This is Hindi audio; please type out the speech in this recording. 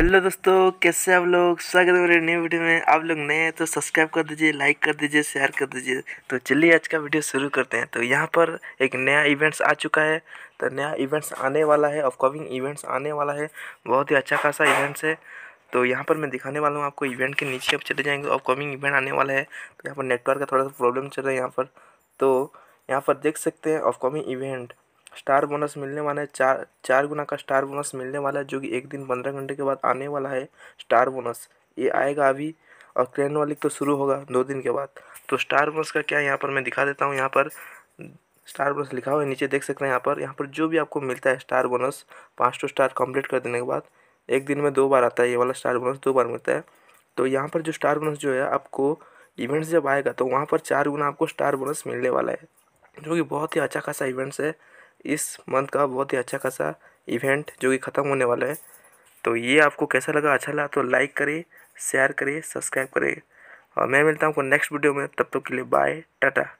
हेलो दोस्तों कैसे आप लोग स्वागत है मेरे न्यू वीडियो में आप लोग नए हैं तो सब्सक्राइब कर दीजिए लाइक कर दीजिए शेयर कर दीजिए तो चलिए आज का वीडियो शुरू करते हैं तो यहाँ पर एक नया इवेंट्स आ चुका है तो नया इवेंट्स आने वाला है अपकमिंग इवेंट्स आने वाला है बहुत ही अच्छा खासा इवेंट्स है तो यहाँ पर मैं दिखाने वाला हूँ आपको इवेंट के नीचे आप चले जाएँगे अपकमिंग इवेंट आने वाला है तो यहाँ पर नेटवर्क का थोड़ा सा प्रॉब्लम चल रहा है यहाँ पर तो यहाँ पर देख सकते हैं अपकमिंग इवेंट स्टार बोनस मिलने वाला है चार चार गुना का स्टार बोनस मिलने वाला है जो कि एक दिन पंद्रह घंटे के बाद आने वाला है स्टार बोनस ये आएगा अभी और क्रेन वाली तो शुरू होगा दो दिन के बाद तो स्टार बोनस का क्या यहाँ पर मैं दिखा देता हूँ यहाँ पर स्टार बोनस लिखा हुआ है नीचे देख सकते हैं यहाँ पर यहाँ पर जो भी आपको मिलता है स्टार बोनस पाँच टू स्टार कंप्लीट कर देने के बाद एक दिन में दो बार आता है ये वाला स्टार बोनस दो बार मिलता है तो यहाँ पर जो स्टार बोनस जो है आपको इवेंट्स जब आएगा तो वहाँ पर चार गुना आपको स्टार बोनस मिलने वाला है जो कि बहुत ही अच्छा खासा इवेंट्स है इस मंथ का बहुत ही अच्छा खासा इवेंट जो कि ख़त्म होने वाला है तो ये आपको कैसा लगा अच्छा लगा तो लाइक करें शेयर करें सब्सक्राइब करें और मैं मिलता हूँ आपको नेक्स्ट वीडियो में तब तक तो के लिए बाय टाटा